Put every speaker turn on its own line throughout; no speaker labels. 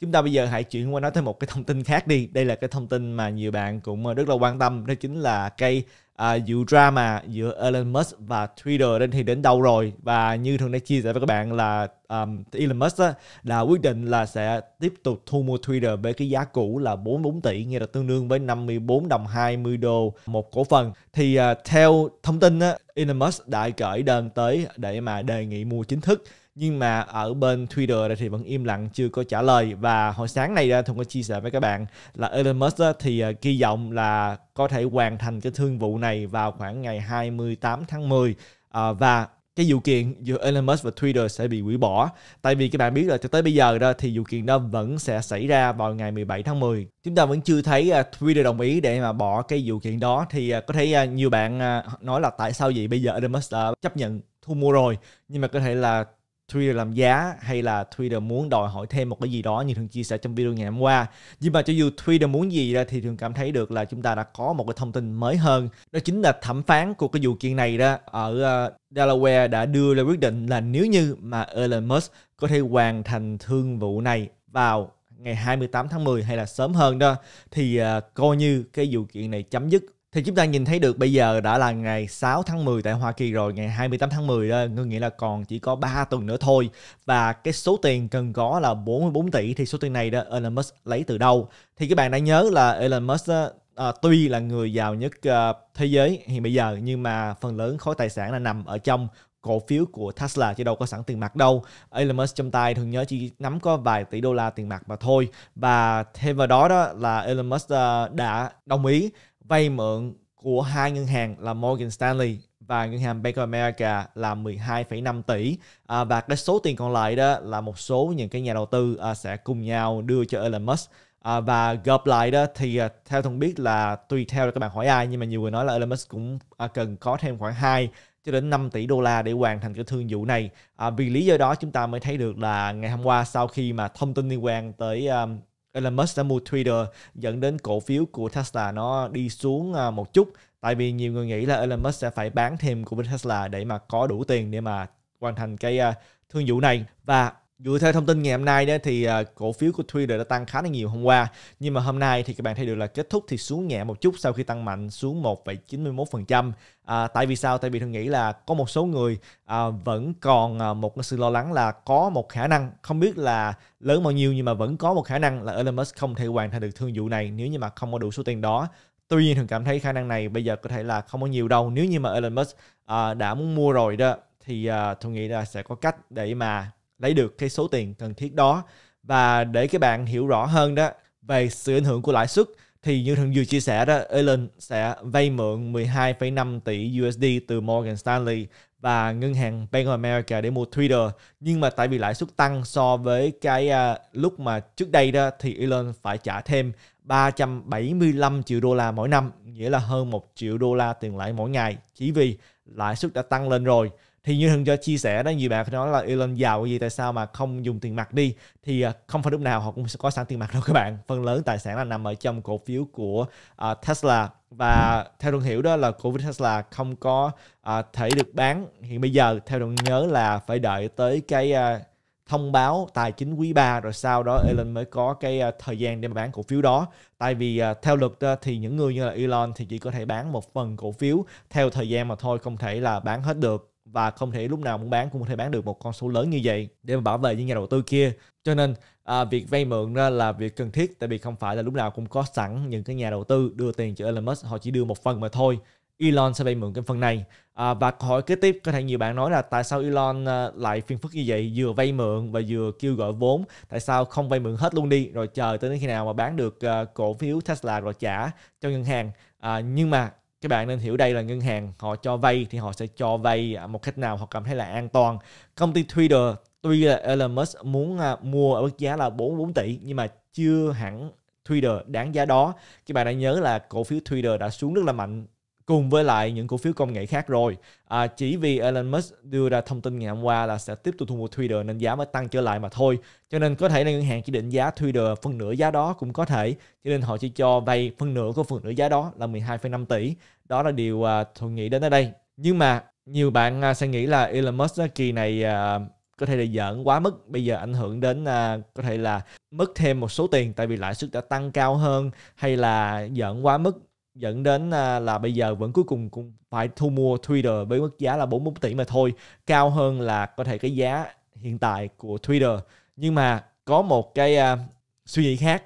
chúng ta bây giờ hãy chuyển qua nói thêm một cái thông tin khác đi đây là cái thông tin mà nhiều bạn cũng ờ, rất là quan tâm đó chính là cây uh, ờ, drama giữa Elon Musk và Twitter đến thì đến đâu rồi và như thường đã chia sẻ với các bạn là um, Elon Musk á, đã quyết định là sẽ tiếp tục thu mua Twitter với cái giá cũ là 44 tỷ nghĩa là tương đương với 54 đồng 20 đô một cổ phần thì uh, theo thông tin á, Elon Musk đã gửi đơn tới để mà đề nghị mua chính thức nhưng mà ở bên Twitter thì vẫn im lặng chưa có trả lời và hồi sáng này ra có chia sẻ với các bạn là Elon Musk thì ờ, kỳ vọng là có thể hoàn thành cái thương vụ này vào khoảng ngày 28 tháng 10 ờ, và cái vụ kiện giữa Elon Musk và Twitter sẽ bị hủy bỏ tại vì các bạn biết là cho tới bây giờ đó thì vụ kiện đó vẫn sẽ xảy ra vào ngày 17 tháng 10 chúng ta vẫn chưa thấy ờ, Twitter đồng ý để mà bỏ cái vụ kiện đó thì có thể nhiều bạn nói là tại sao vậy bây giờ Elon Musk đã chấp nhận thu mua rồi nhưng mà có thể là Twitter làm giá hay là Twitter muốn đòi hỏi thêm một cái gì đó như thường chia sẻ trong video ngày hôm qua. Nhưng mà cho dù Twitter muốn gì ra thì thường cảm thấy được là chúng ta đã có một cái thông tin mới hơn. Đó chính là thẩm phán của cái vụ kiện này đó ở ờ, Delaware đã đưa ra quyết định là nếu như mà Elon Musk có thể hoàn thành thương vụ này vào ngày 28 tháng 10 hay là sớm hơn đó thì ờ, coi như cái vụ kiện này chấm dứt thì chúng ta nhìn thấy được bây giờ đã là ngày 6 tháng 10 tại Hoa Kỳ rồi, ngày 28 tháng 10 đó, nghĩa là còn chỉ có 3 tuần nữa thôi. Và cái số tiền cần có là 44 tỷ thì số tiền này đó Elon Musk lấy từ đâu? Thì các bạn đã nhớ là Elon Musk đó, à, tuy là người giàu nhất à, thế giới hiện bây giờ nhưng mà phần lớn khối tài sản là nằm ở trong cổ phiếu của Tesla chứ đâu có sẵn tiền mặt đâu. Elon Musk trong tay thường nhớ chỉ nắm có vài tỷ đô la tiền mặt mà thôi. Và thêm vào đó đó là Elon Musk à, đã đồng ý vay mượn của hai ngân hàng là Morgan Stanley và ngân hàng Bank of America là 12,5 tỷ à, và cái số tiền còn lại đó là một số những cái nhà đầu tư à, sẽ cùng nhau đưa cho Elon Musk à, và gặp lại đó thì à, theo thông biết là tùy theo các bạn hỏi ai nhưng mà nhiều người nói là Elon Musk cũng à, cần có thêm khoảng 2 cho đến 5 tỷ đô la để hoàn thành cái thương vụ này à, vì lý do đó chúng ta mới thấy được là ngày hôm qua sau khi mà thông tin liên quan tới um, Elon Musk đã mua Twitter dẫn đến cổ phiếu của Tesla nó đi xuống à, một chút tại vì nhiều người nghĩ là Elon Musk sẽ phải bán thêm của bên Tesla để mà có đủ tiền để mà hoàn thành cái à, thương vụ này và Dựa theo thông tin ngày hôm nay đó thì à, cổ phiếu của Twitter đã tăng khá là nhiều hôm qua nhưng mà hôm nay thì các bạn thấy được là kết thúc thì xuống nhẹ một chút sau khi tăng mạnh xuống 1,91%. À, tại vì sao? Tại vì tôi nghĩ là có một số người à, vẫn còn à, một sự lo lắng là có một khả năng không biết là lớn bao nhiêu nhưng mà vẫn có một khả năng là Elon Musk không thể hoàn thành được thương vụ này nếu như mà không có đủ số tiền đó. Tuy nhiên thường cảm thấy khả năng này bây giờ có thể là không có nhiều đâu nếu như mà Elon Musk à, đã muốn mua rồi đó thì à, tôi nghĩ là sẽ có cách để mà lấy được cái số tiền cần thiết đó và để các bạn hiểu rõ hơn đó về sự ảnh hưởng của lãi suất thì như thường vừa chia sẻ đó, Elon sẽ vay mượn 12,5 tỷ USD từ Morgan Stanley và ngân hàng Bank of America để mua Twitter. Nhưng mà tại vì lãi suất tăng so với cái uh, lúc mà trước đây đó thì Elon phải trả thêm 375 triệu đô la mỗi năm, nghĩa là hơn 1 triệu đô la tiền lãi mỗi ngày chỉ vì lãi suất đã tăng lên rồi thì như thường cho chia sẻ đó nhiều bạn nói là Elon giàu gì tại sao mà không dùng tiền mặt đi thì à, không phải lúc nào họ cũng có sẵn tiền mặt đâu các bạn phần lớn tài sản là nằm ở trong cổ phiếu của uh, Tesla và theo đồng hiểu đó là cổ phiếu Tesla không có uh, thể được bán hiện bây giờ theo đồng nhớ là phải đợi tới cái uh, thông báo tài chính quý 3 rồi sau đó Elon mới có cái uh, thời gian để mà bán cổ phiếu đó. Tại vì uh, theo luật uh, thì những người như là Elon thì chỉ có thể bán một phần cổ phiếu theo thời gian mà thôi không thể là bán hết được và không thể lúc nào muốn bán cũng có thể bán được một con số lớn như vậy để mà bảo vệ những nhà đầu tư kia cho nên à, việc vay mượn ra là việc cần thiết tại vì không phải là lúc nào cũng có sẵn những cái nhà đầu tư đưa tiền cho Elon Musk họ chỉ đưa một phần mà thôi Elon sẽ vay mượn cái phần này à, và câu hỏi kế tiếp có thể nhiều bạn nói là tại sao Elon à, lại phiền phức như vậy vừa vay mượn và vừa kêu gọi vốn tại sao không vay mượn hết luôn đi rồi chờ tới khi nào mà bán được à, cổ phiếu Tesla rồi trả cho ngân hàng à, nhưng mà các bạn nên hiểu đây là ngân hàng họ cho vay thì họ sẽ cho vay à, một cách nào họ cảm thấy là an toàn công ty Twitter tuy là Elon Musk muốn à, mua ở mức giá là 44 tỷ nhưng mà chưa hẳn Twitter đáng giá đó các bạn đã nhớ là cổ phiếu Twitter đã xuống rất là mạnh cùng với lại những cổ phiếu công nghệ khác rồi. À, chỉ vì Elon Musk đưa ra thông tin ngày hôm qua là sẽ tiếp tục thu mua Twitter nên giá mới tăng trở lại mà thôi. Cho nên có thể là ngân hàng chỉ định giá Twitter phần nửa giá đó cũng có thể. Cho nên họ chỉ cho vay phần nửa của phần nửa giá đó là 12,5 tỷ. Đó là điều à, tôi nghĩ đến ở đây. Nhưng mà nhiều bạn à, sẽ nghĩ là Elon Musk kỳ này à, có thể là giỡn quá mức bây giờ ảnh hưởng đến à, có thể là mất thêm một số tiền tại vì lãi suất đã tăng cao hơn hay là giỡn quá mức dẫn đến à, là bây giờ vẫn cuối cùng cũng phải thu mua Twitter với mức giá là 41 tỷ mà thôi cao hơn là có thể cái giá hiện tại của Twitter nhưng mà có một cái uh, suy nghĩ khác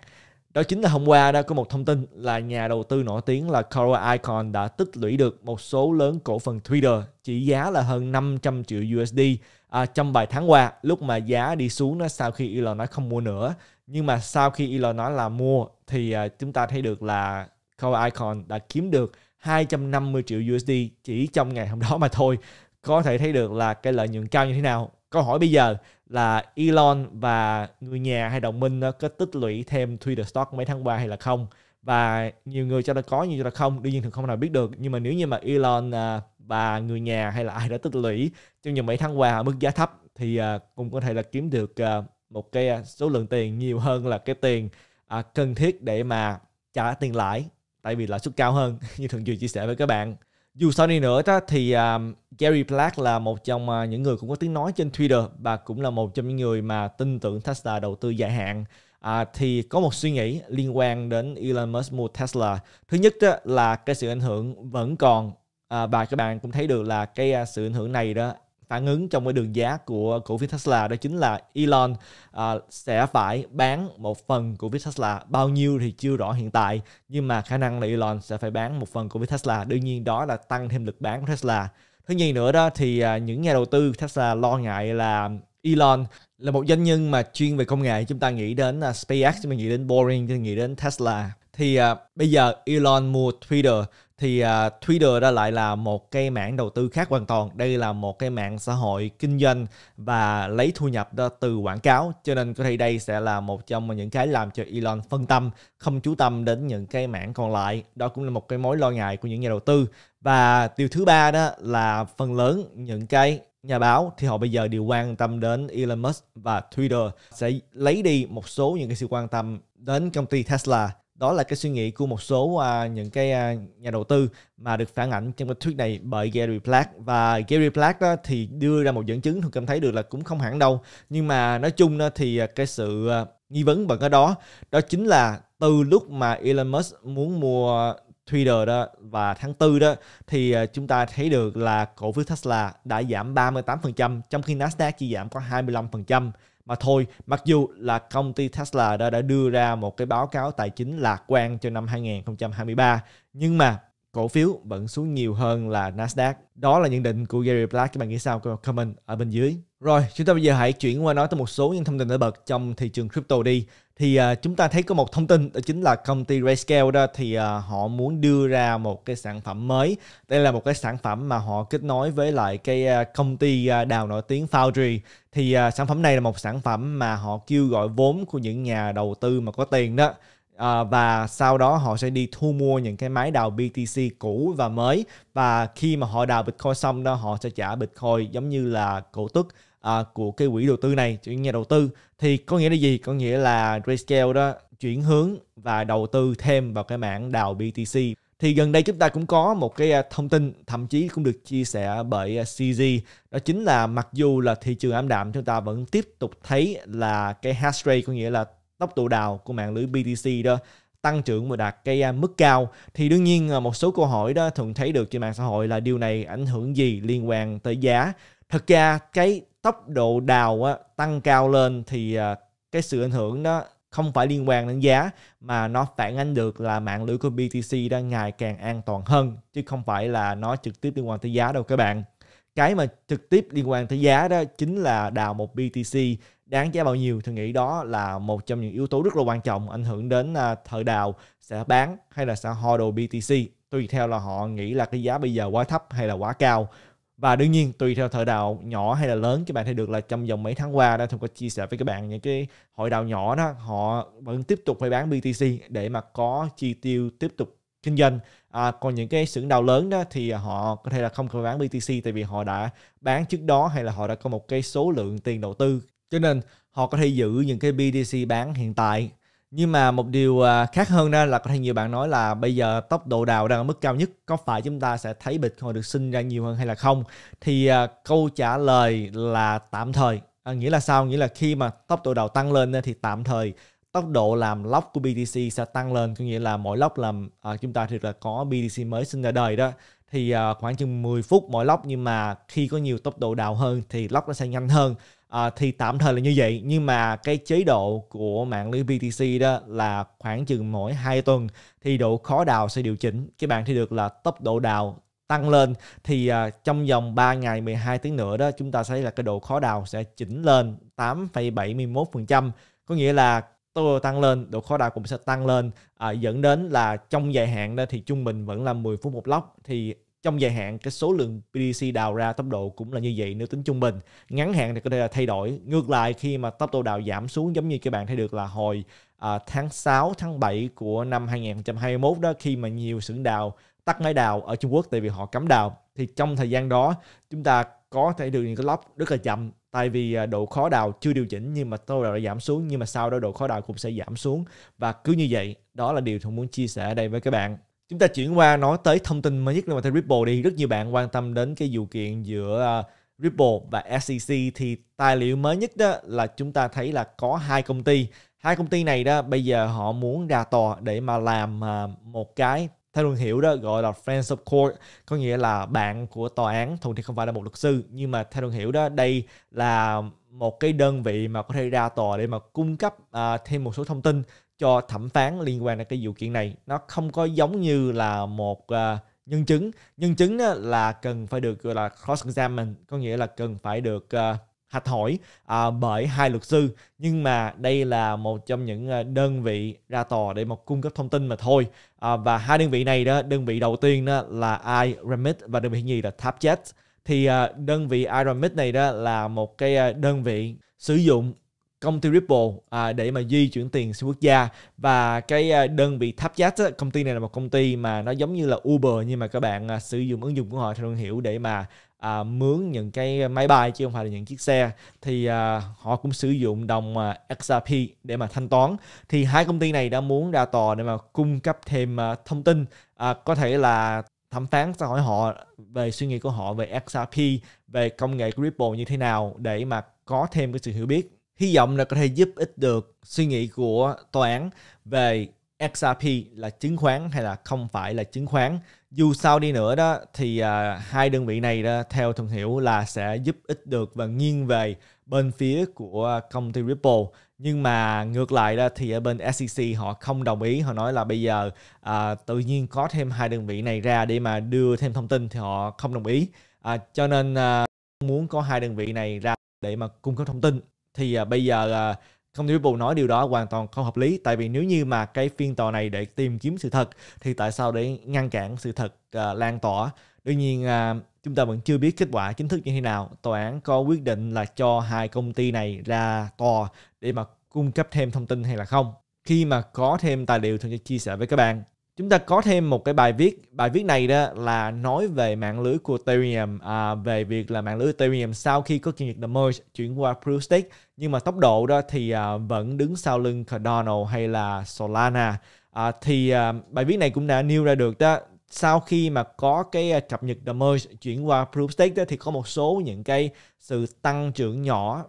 đó chính là hôm qua đã có một thông tin là nhà đầu tư nổi tiếng là Coral Icon đã tích lũy được một số lớn cổ phần Twitter trị giá là hơn 500 triệu USD à, trong vài tháng qua lúc mà giá đi xuống nó sau khi Elon nói không mua nữa nhưng mà sau khi Elon nói là mua thì à, chúng ta thấy được là Coin Icon đã kiếm được 250 triệu USD chỉ trong ngày hôm đó mà thôi. Có thể thấy được là cái lợi nhuận cao như thế nào. Câu hỏi bây giờ là Elon và người nhà hay đồng minh có tích lũy thêm Twitter Stock mấy tháng qua hay là không? Và nhiều người cho là có, nhiều cho là không. Đương nhiên thì không nào biết được. Nhưng mà nếu như mà Elon à, và người nhà hay là ai đã tích lũy trong những mấy tháng qua ở mức giá thấp thì à, cũng có thể là kiếm được à, một cái số lượng tiền nhiều hơn là cái tiền cần thiết để mà trả tiền lãi tại vì lãi suất cao hơn như thường vừa chia sẻ với các bạn dù sau đi nữa đó thì um, Gary Black là một trong uh, những người cũng có tiếng nói trên Twitter và cũng là một trong những người mà tin tưởng Tesla đầu tư dài hạn à, thì có một suy nghĩ liên quan đến Elon Musk mua Tesla. Thứ nhất đó là cái sự ảnh hưởng vẫn còn à, và các bạn cũng thấy được là cái à, sự ảnh hưởng này đó phản ứng trong cái đường giá của cổ phiếu Tesla đó chính là Elon à, sẽ phải bán một phần cổ phiếu Tesla bao nhiêu thì chưa rõ hiện tại nhưng mà khả năng là Elon sẽ phải bán một phần cổ phiếu Tesla đương nhiên đó là tăng thêm lực bán của Tesla thứ nhì nữa đó thì à, những nhà đầu tư Tesla lo ngại là Elon là một doanh nhân mà chuyên về công nghệ chúng ta nghĩ đến uh, SpaceX chúng ta nghĩ đến Boring chúng ta nghĩ đến Tesla thì uh, bây giờ Elon mua Twitter thì uh, Twitter đó lại là một cái mảng đầu tư khác hoàn toàn. Đây là một cái mạng xã hội kinh doanh và lấy thu nhập đó từ quảng cáo, cho nên có thể đây sẽ là một trong những cái làm cho Elon phân tâm, không chú tâm đến những cái mảng còn lại. Đó cũng là một cái mối lo ngại của những nhà đầu tư. Và điều thứ ba đó là phần lớn những cái nhà báo thì họ bây giờ đều quan tâm đến Elon Musk và Twitter sẽ lấy đi một số những cái sự quan tâm đến công ty Tesla đó là cái suy nghĩ của một số à, những cái à, nhà đầu tư mà được phản ảnh trong cái thuyết này bởi Gary Black và Gary Black đó thì đưa ra một dẫn chứng tôi cảm thấy được là cũng không hẳn đâu nhưng mà nói chung đó thì à, cái sự à, nghi vấn bằng cái đó đó chính là từ lúc mà Elon Musk muốn mua Twitter đó và tháng 4 đó thì à, chúng ta thấy được là cổ phiếu Tesla đã giảm 38% trong khi Nasdaq chỉ giảm có 25% mà thôi mặc dù là công ty Tesla đã, đã đưa ra một cái báo cáo tài chính lạc quan cho năm 2023 nhưng mà cổ phiếu vẫn xuống nhiều hơn là Nasdaq. Đó là nhận định của Gary Black. Các bạn nghĩ sao? Comment ở bên dưới. Rồi, chúng ta bây giờ hãy chuyển qua nói tới một số những thông tin nổi bật trong thị trường crypto đi thì uh, chúng ta thấy có một thông tin đó chính là công ty RayScale đó thì uh, họ muốn đưa ra một cái sản phẩm mới đây là một cái sản phẩm mà họ kết nối với lại cái uh, công ty uh, đào nổi tiếng Foundry thì uh, sản phẩm này là một sản phẩm mà họ kêu gọi vốn của những nhà đầu tư mà có tiền đó À, và sau đó họ sẽ đi thu mua những cái máy đào BTC cũ và mới và khi mà họ đào Bitcoin xong đó họ sẽ trả Bitcoin giống như là cổ tức à, của cái quỹ đầu tư này chuyển nhà đầu tư thì có nghĩa là gì có nghĩa là Grayscale đó chuyển hướng và đầu tư thêm vào cái mảng đào BTC thì gần đây chúng ta cũng có một cái à, thông tin thậm chí cũng được chia sẻ bởi à, CZ đó chính là mặc dù là thị trường ảm đạm chúng ta vẫn tiếp tục thấy là cái hash rate có nghĩa là tốc độ đào của mạng lưới BTC đó tăng trưởng và đạt cái à, mức cao thì đương nhiên một số câu hỏi đó thường thấy được trên mạng xã hội là điều này ảnh hưởng gì liên quan tới giá thực ra cái tốc độ đào á, tăng cao lên thì à, cái sự ảnh hưởng đó không phải liên quan đến giá mà nó phản ánh được là mạng lưới của BTC đang ngày càng an toàn hơn chứ không phải là nó trực tiếp liên quan tới giá đâu các bạn. Cái mà trực tiếp liên quan tới giá đó chính là đào một BTC đáng giá bao nhiêu thì nghĩ đó là một trong những yếu tố rất là quan trọng ảnh hưởng đến à, thời đào sẽ bán hay là sẽ hodl BTC tùy theo là họ nghĩ là cái giá bây giờ quá thấp hay là quá cao và đương nhiên tùy theo thời đạo nhỏ hay là lớn các bạn thấy được là trong vòng mấy tháng qua đã thông có chia sẻ với các bạn những cái hội đạo nhỏ đó họ vẫn tiếp tục phải bán BTC để mà có chi tiêu tiếp tục kinh doanh à, còn những cái xưởng đào lớn đó thì họ có thể là không cần bán BTC tại vì họ đã bán trước đó hay là họ đã có một cái số lượng tiền đầu tư cho nên họ có thể giữ những cái BTC bán hiện tại nhưng mà một điều à, khác hơn đó là có thể nhiều bạn nói là bây giờ tốc độ đào đang ở mức cao nhất có phải chúng ta sẽ thấy bitcoin được sinh ra nhiều hơn hay là không thì à, câu trả lời là tạm thời à, nghĩa là sao nghĩa là khi mà tốc độ đào tăng lên thì tạm thời tốc độ làm lóc của BTC sẽ tăng lên có nghĩa là mỗi lóc làm à, chúng ta thì là có BTC mới sinh ra đời đó thì à, khoảng chừng 10 phút mỗi lóc nhưng mà khi có nhiều tốc độ đào hơn thì lóc nó sẽ nhanh hơn À, thì tạm thời là như vậy nhưng mà cái chế độ của mạng lưới BTC đó là khoảng chừng mỗi 2 tuần thì độ khó đào sẽ điều chỉnh các bạn thì được là tốc độ đào tăng lên thì à, trong vòng 3 ngày 12 tiếng nữa đó chúng ta thấy là cái độ khó đào sẽ chỉnh lên 8,71% có nghĩa là tôi tăng lên độ khó đào cũng sẽ tăng lên à, dẫn đến là trong dài hạn đó thì trung bình vẫn là 10 phút một lóc thì trong dài hạn cái số lượng BTC đào ra tốc độ cũng là như vậy nếu tính trung bình ngắn hạn thì có thể là thay đổi ngược lại khi mà tốc độ đào giảm xuống giống như các bạn thấy được là hồi à, tháng 6 tháng 7 của năm 2021 đó khi mà nhiều xưởng đào tắt máy đào ở Trung Quốc tại vì họ cấm đào thì trong thời gian đó chúng ta có thể được những cái lóc rất là chậm tại vì à, độ khó đào chưa điều chỉnh nhưng mà tốc độ đào giảm xuống nhưng mà sau đó độ khó đào cũng sẽ giảm xuống và cứ như vậy đó là điều tôi muốn chia sẻ ở đây với các bạn chúng ta chuyển qua nói tới thông tin mới nhất liên quan tới Ripple đi rất nhiều bạn quan tâm đến cái vụ kiện giữa à, Ripple và SEC thì tài liệu mới nhất đó là chúng ta thấy là có hai công ty hai công ty này đó bây giờ họ muốn ra tòa để mà làm à, một cái theo luận hiểu đó gọi là friends of court có nghĩa là bạn của tòa án thường thì không phải là một luật sư nhưng mà theo luận hiểu đó đây là một cái đơn vị mà có thể ra tòa để mà cung cấp uh, thêm một số thông tin cho thẩm phán liên quan đến cái vụ kiện này nó không có giống như là một uh, nhân chứng nhân chứng đó là cần phải được gọi là cross examine có nghĩa là cần phải được uh, hạch hỏi uh, bởi hai luật sư nhưng mà đây là một trong những đơn vị ra tòa để mà cung cấp thông tin mà thôi uh, và hai đơn vị này đó đơn vị đầu tiên đó là iRemit và đơn vị nhì là Tapjet thì uh, đơn vị iRemit này đó là một cái đơn vị sử dụng công ty Ripple à, để mà di chuyển tiền xuyên quốc gia và cái à, đơn vị Tapjack công ty này là một công ty mà nó giống như là Uber nhưng mà các bạn à, sử dụng ứng dụng của họ theo thương hiểu để mà à, mướn những cái máy bay chứ không phải là những chiếc xe thì à, họ cũng sử dụng đồng à, XRP để mà thanh toán thì hai công ty này đã muốn ra tòa để mà cung cấp thêm à, thông tin à, có thể là thẩm phán sẽ hỏi họ về suy nghĩ của họ về XRP về công nghệ Ripple như thế nào để mà có thêm cái sự hiểu biết hy vọng là có thể giúp ích được suy nghĩ của toán về XRP là chứng khoán hay là không phải là chứng khoán. Dù sao đi nữa đó thì à, hai đơn vị này đó theo thông hiểu là sẽ giúp ích được và nghiêng về bên phía của công ty Ripple. Nhưng mà ngược lại đó thì ở bên SEC họ không đồng ý, họ nói là bây giờ à, tự nhiên có thêm hai đơn vị này ra để mà đưa thêm thông tin thì họ không đồng ý. À, cho nên à, muốn có hai đơn vị này ra để mà cung cấp thông tin thì à, bây giờ là công ty Apple nói điều đó hoàn toàn không hợp lý tại vì nếu như mà cái phiên tòa này để tìm kiếm sự thật thì tại sao để ngăn cản sự thật à, lan tỏa đương nhiên à, chúng ta vẫn chưa biết kết quả chính thức như thế nào tòa án có quyết định là cho hai công ty này ra tòa để mà cung cấp thêm thông tin hay là không khi mà có thêm tài liệu thì sẽ chia sẻ với các bạn chúng ta có thêm một cái bài viết bài viết này đó là nói về mạng lưới của Ethereum à, về việc là mạng lưới Ethereum sau khi có giao dịch The Merge chuyển qua Proof Stake nhưng mà tốc độ đó thì à, vẫn đứng sau lưng Cardano hay là Solana à, thì à, bài viết này cũng đã nêu ra được đó sau khi mà có cái à, cập nhật The Merge chuyển qua Proof Stake đó, thì có một số những cái sự tăng trưởng nhỏ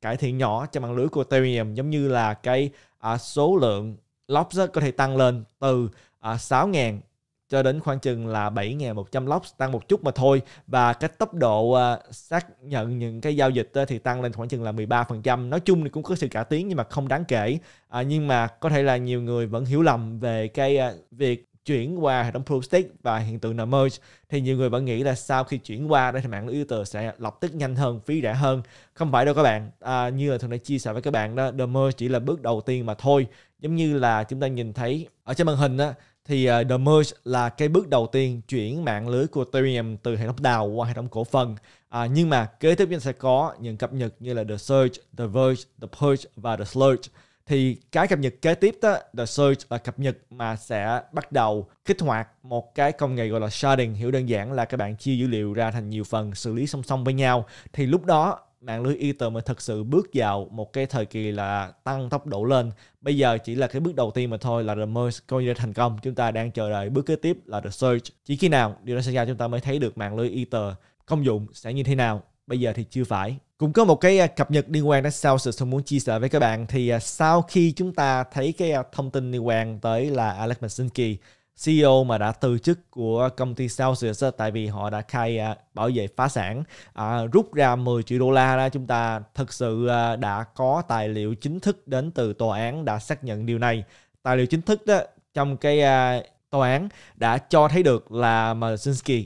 cải thiện nhỏ cho mạng lưới của Ethereum giống như là cái à, số lượng lobster có thể tăng lên từ à, 6 ngàn cho đến khoảng chừng là 7.100 lốc tăng một chút mà thôi và cái tốc độ uh, xác nhận những cái giao dịch uh, thì tăng lên khoảng chừng là 13% nói chung thì cũng có sự cải tiến nhưng mà không đáng kể à, nhưng mà có thể là nhiều người vẫn hiểu lầm về cái uh, việc chuyển qua hệ thống Proofstick và hiện tượng là merge thì nhiều người vẫn nghĩ là sau khi chuyển qua đây thì mạng lưới Ether sẽ lập tức nhanh hơn, phí rẻ hơn. Không phải đâu các bạn. À, như là thường đã chia sẻ với các bạn đó, the merge chỉ là bước đầu tiên mà thôi. Giống như là chúng ta nhìn thấy ở trên màn hình đó, thì uh, The Merge là cái bước đầu tiên chuyển mạng lưới của Ethereum từ hệ thống đào qua hệ thống cổ phần. À, nhưng mà kế tiếp chúng sẽ có những cập nhật như là The Surge, The Verge, The Purge và The Slurge. Thì cái cập nhật kế tiếp đó, The Surge là cập nhật mà sẽ bắt đầu kích hoạt một cái công nghệ gọi là sharding. Hiểu đơn giản là các bạn chia dữ liệu ra thành nhiều phần xử lý song song với nhau. Thì lúc đó mạng lưới Ether mới thực sự bước vào một cái thời kỳ là tăng tốc độ lên. Bây giờ chỉ là cái bước đầu tiên mà thôi là The Merge coi như thành công. Chúng ta đang chờ đợi bước kế tiếp là The Surge. Chỉ khi nào điều đó xảy ra chúng ta mới thấy được mạng lưới Ether công dụng sẽ như thế nào. Bây giờ thì chưa phải. Cũng có một cái à, cập nhật liên quan đến sao tôi muốn chia sẻ với các bạn thì à, sau khi chúng ta thấy cái à, thông tin liên quan tới là Alex Masinski CEO mà đã từ chức của công ty Celsius tại vì họ đã khai à, bảo vệ phá sản à, rút ra 10 triệu đô la đó chúng ta thực sự à, đã có tài liệu chính thức đến từ tòa án đã xác nhận điều này tài liệu chính thức đó trong cái à, tòa án đã cho thấy được là Marzinski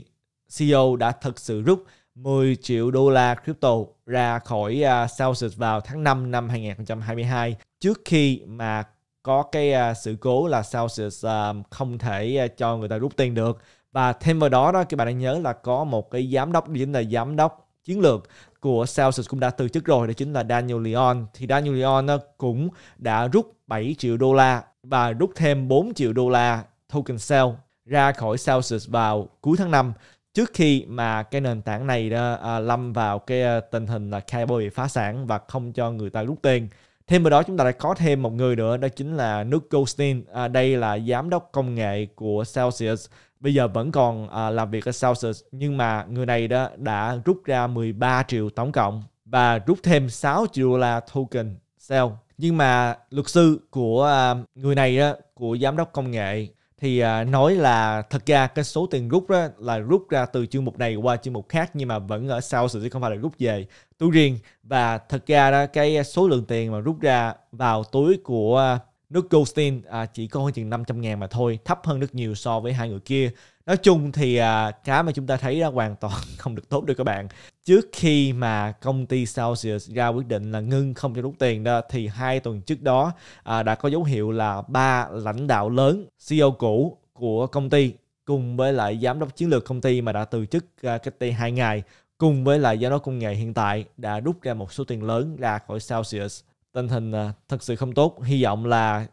CEO đã thực sự rút 10 triệu đô la crypto ra khỏi uh, à, Celsius vào tháng 5 năm 2022 trước khi mà có cái uh, sự cố là Celsius um, không thể uh, cho người ta rút tiền được và thêm vào đó đó các bạn đã nhớ là có một cái giám đốc chính là giám đốc chiến lược của Celsius cũng đã từ chức rồi đó chính là Daniel Leon thì Daniel Leon cũng đã rút 7 triệu đô la và rút thêm 4 triệu đô la token sale ra khỏi Celsius vào cuối tháng 5 trước khi mà cái nền tảng này đó, à, lâm vào cái tình hình là Cable bị phá sản và không cho người ta rút tiền thêm vào đó chúng ta lại có thêm một người nữa đó chính là Nick Goldstein à, đây là giám đốc công nghệ của Celsius bây giờ vẫn còn à, làm việc ở Celsius nhưng mà người này đó đã rút ra 13 triệu tổng cộng và rút thêm 6 triệu đô la token sale nhưng mà luật sư của à, người này đó của giám đốc công nghệ thì à, nói là thật ra cái số tiền rút đó là rút ra từ chương mục này qua chương mục khác nhưng mà vẫn ở sau sự chứ không phải là rút về túi riêng và thật ra đó cái số lượng tiền mà rút ra vào túi của à, nước Goldstein à, chỉ có chừng 500 ngàn mà thôi thấp hơn rất nhiều so với hai người kia nói chung thì à, cái mà chúng ta thấy ra hoàn toàn không được tốt được các bạn trước khi mà công ty Celsius ra quyết định là ngưng không cho rút tiền đó thì hai tuần trước đó à, đã có dấu hiệu là ba lãnh đạo lớn CEO cũ của công ty cùng với lại giám đốc chiến lược công ty mà đã từ chức à, cách đây hai ngày cùng với lại giám đốc công nghệ hiện tại đã rút ra một số tiền lớn ra khỏi Celsius tình hình thật sự không tốt hy vọng là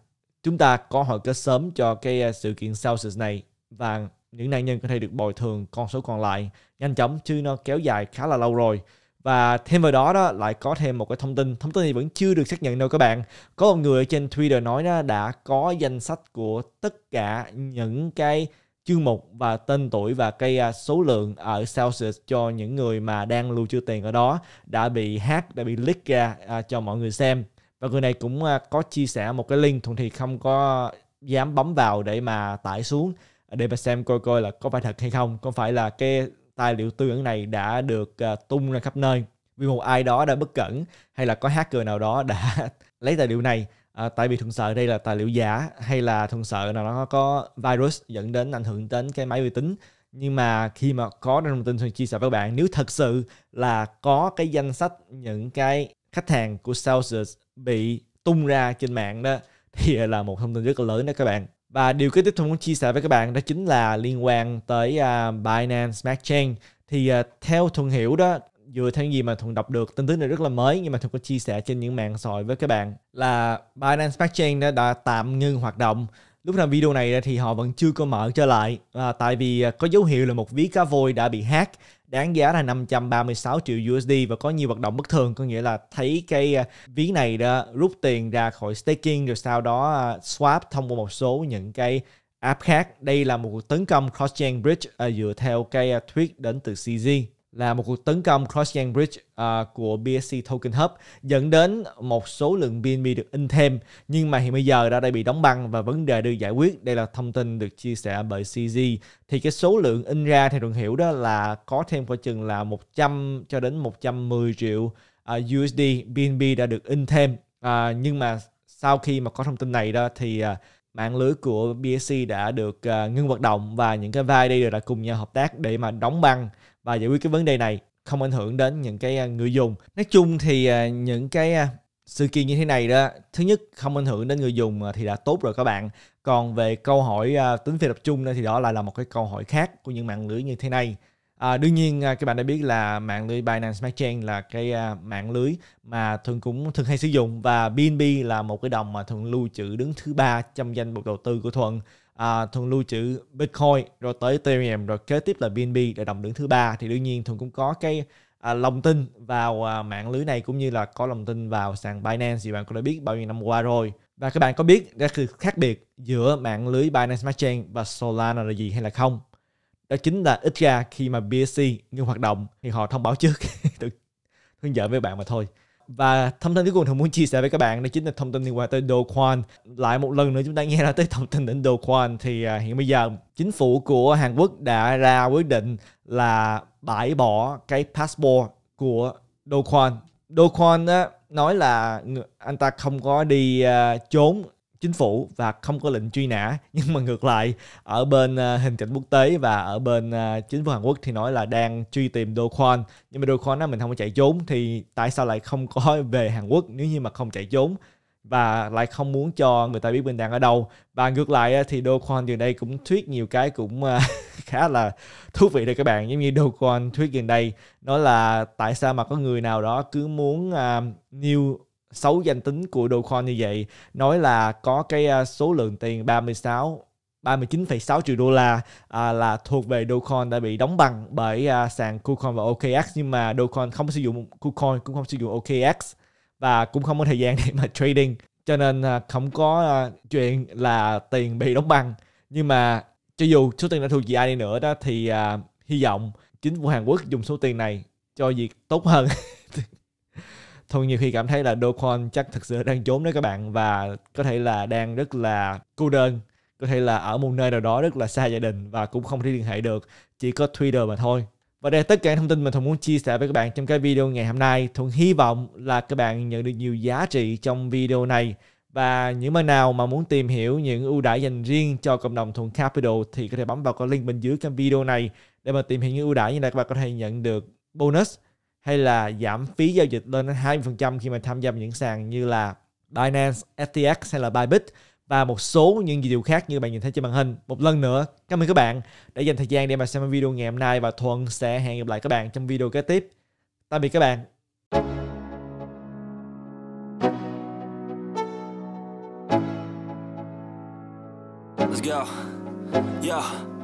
chúng ta có hồi kết sớm cho cái sự kiện Celsius này và những nạn nhân có thể được bồi thường con số còn lại nhanh chóng chứ nó kéo dài khá là lâu rồi và thêm vào đó đó lại có thêm một cái thông tin thông tin này vẫn chưa được xác nhận đâu các bạn có một người ở trên twitter nói đó đã có danh sách của tất cả những cái chương mục và tên tuổi và cái à, số lượng ở Celsius cho những người mà đang lưu trữ tiền ở đó đã bị hack, đã bị leak ra à, cho mọi người xem. Và người này cũng à, có chia sẻ một cái link thường thì không có dám bấm vào để mà tải xuống để mà xem coi coi là có phải thật hay không có phải là cái tài liệu tư ẩn này đã được uh, tung ra khắp nơi vì một ai đó đã bất cẩn hay là có hacker nào đó đã lấy tài liệu này à, tại vì thuận sợ đây là tài liệu giả hay là thuận sợ nào nó có virus dẫn đến ảnh hưởng đến cái máy vi tính nhưng mà khi mà có thông tin thường chia sẻ với bạn nếu thật sự là có cái danh sách những cái khách hàng của Celsius bị tung ra trên mạng đó thì là một thông tin rất là lớn đó các bạn và điều kế tiếp tôi muốn chia sẻ với các bạn đó chính là liên quan tới à, Binance Smart Chain. Thì à, theo Thuần hiểu đó, vừa theo gì mà Thuần đọc được tin tức này rất là mới nhưng mà Thuần có chia sẻ trên những mạng xã hội với các bạn là Binance Smart Chain đã, đã tạm ngưng hoạt động. Lúc làm video này thì họ vẫn chưa có mở trở lại à, tại vì à, có dấu hiệu là một ví cá voi đã bị hack đáng giá là 536 triệu USD và có nhiều hoạt động bất thường có nghĩa là thấy cái à, ví này đó rút tiền ra khỏi staking rồi sau đó à, swap thông qua một số những cái app khác đây là một cuộc tấn công cross-chain bridge à, dựa theo cái tweet đến từ CZ là một cuộc tấn công cross-chain bridge uh, của BSC Token Hub dẫn đến một số lượng BNB được in thêm nhưng mà hiện bây giờ đã đã bị đóng băng và vấn đề được giải quyết đây là thông tin được chia sẻ bởi CZ thì cái số lượng in ra theo đường hiểu đó là có thêm khoảng chừng là 100 cho đến 110 triệu uh, à, USD BNB đã được in thêm uh, nhưng mà sau khi mà có thông tin này đó thì uh, mạng lưới của BSC đã được uh, ngưng hoạt động và những cái vai đây đã cùng nhau hợp tác để mà đóng băng và giải quyết cái vấn đề này không ảnh hưởng đến những cái à, người dùng nói chung thì à, những cái à, sự kiện như thế này đó thứ nhất không ảnh hưởng đến người dùng thì đã tốt rồi các bạn còn về câu hỏi tính phi tập trung thì đó lại là một cái câu hỏi khác của những mạng lưới như thế này À, đương nhiên các bạn đã biết là mạng lưới Binance Smart Chain là cái uh, mạng lưới mà thường cũng thường hay sử dụng và BNB là một cái đồng mà thường lưu trữ đứng thứ ba trong danh mục đầu tư của Thuận à, thuần lưu trữ bitcoin rồi tới ethereum rồi kế tiếp là bnb để đồng đứng thứ ba thì đương nhiên thuần cũng có cái à, lòng tin vào à, mạng lưới này cũng như là có lòng tin vào sàn binance thì bạn cũng đã biết bao nhiêu năm qua rồi và các bạn có biết cái sự khác biệt giữa mạng lưới Binance Smart Chain và Solana là gì hay là không? Đó chính là ít ra khi mà BSC ngưng hoạt động thì họ thông báo trước. Tôi hướng dẫn với bạn mà thôi và thông tin cuối cùng thường muốn chia sẻ với các bạn đó chính là thông tin liên quan tới Do Dogecoin lại một lần nữa chúng ta nghe ra tới thông tin đến Dogecoin thì à, hiện bây giờ chính phủ của Hàn Quốc đã ra quyết định là bãi bỏ cái passport của Do Dogecoin Do á nói là anh ta không có đi à, trốn chính phủ và không có lệnh truy nã nhưng mà ngược lại ở bên uh, hình cảnh quốc tế và ở bên uh, chính phủ Hàn Quốc thì nói là đang truy tìm Do Kwon nhưng mà Do Kwon đó mình không có chạy trốn thì tại sao lại không có về Hàn Quốc nếu như mà không chạy trốn và lại không muốn cho người ta biết mình đang ở đâu và ngược lại thì Do Kwon gần đây cũng thuyết nhiều cái cũng ờ, khá là thú vị đây các bạn giống như Do Kwon thuyết gần đây nó là tại sao mà có người nào đó cứ muốn uh, nêu xấu danh tính của Dogecoin như vậy nói là có cái à, số lượng tiền 36 39,6 triệu đô la à, là thuộc về Dogecoin đã bị đóng băng bởi à, sàn KuCoin và OKX nhưng mà Dogecoin không sử dụng KuCoin cũng không sử dụng OKX và cũng không có thời gian để mà trading cho nên à, không có à, chuyện là tiền bị đóng băng nhưng mà cho dù số tiền đã thuộc về ai đi nữa đó thì à, hy vọng chính phủ Hàn Quốc dùng số tiền này cho việc tốt hơn thôi nhiều khi cảm thấy là Dokwon chắc thực sự đang trốn đấy các bạn và có thể là đang rất là cô đơn có thể là ở một nơi nào đó rất là xa gia đình và cũng không thể liên hệ được chỉ có Twitter mà thôi và đây là tất cả thông tin mà Thuận muốn chia sẻ với các bạn trong cái video ngày hôm nay. Thuận hy vọng là các bạn nhận được nhiều giá trị trong video này. Và những bạn nào mà muốn tìm hiểu những ưu đãi dành riêng cho cộng đồng Thuận Capital thì có thể bấm vào cái link bên dưới cái video này để mà tìm hiểu những ưu đãi như này các bạn có thể nhận được bonus hay là giảm phí giao dịch lên 20% khi mà tham gia vào những sàn như là Binance, FTX hay là Bybit và một số những điều khác như bạn nhìn thấy trên màn hình. Một lần nữa, cảm ơn các bạn đã dành thời gian để mà xem video ngày hôm nay và Thuận sẽ hẹn gặp lại các bạn trong video kế tiếp. Tạm biệt các bạn. Let's go. Yeah.